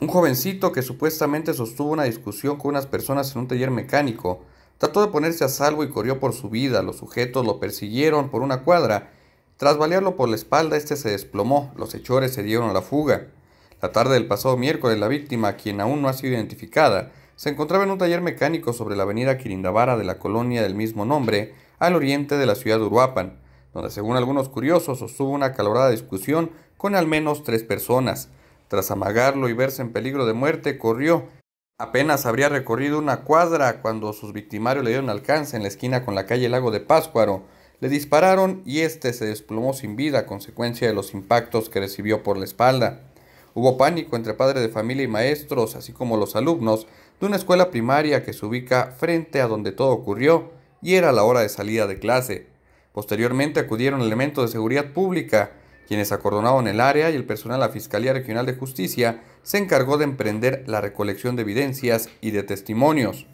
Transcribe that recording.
Un jovencito que supuestamente sostuvo una discusión con unas personas en un taller mecánico trató de ponerse a salvo y corrió por su vida. Los sujetos lo persiguieron por una cuadra. Tras balearlo por la espalda, este se desplomó. Los hechores se dieron a la fuga. La tarde del pasado miércoles, la víctima, quien aún no ha sido identificada, se encontraba en un taller mecánico sobre la avenida Quirindavara de la colonia del mismo nombre, al oriente de la ciudad de Uruapan, donde según algunos curiosos sostuvo una calorada discusión con al menos tres personas. Tras amagarlo y verse en peligro de muerte, corrió. Apenas habría recorrido una cuadra cuando sus victimarios le dieron alcance en la esquina con la calle Lago de Páscuaro. Le dispararon y este se desplomó sin vida a consecuencia de los impactos que recibió por la espalda. Hubo pánico entre padres de familia y maestros, así como los alumnos, de una escuela primaria que se ubica frente a donde todo ocurrió y era la hora de salida de clase. Posteriormente acudieron elementos de seguridad pública, quienes acordonaban el área y el personal de la Fiscalía Regional de Justicia se encargó de emprender la recolección de evidencias y de testimonios.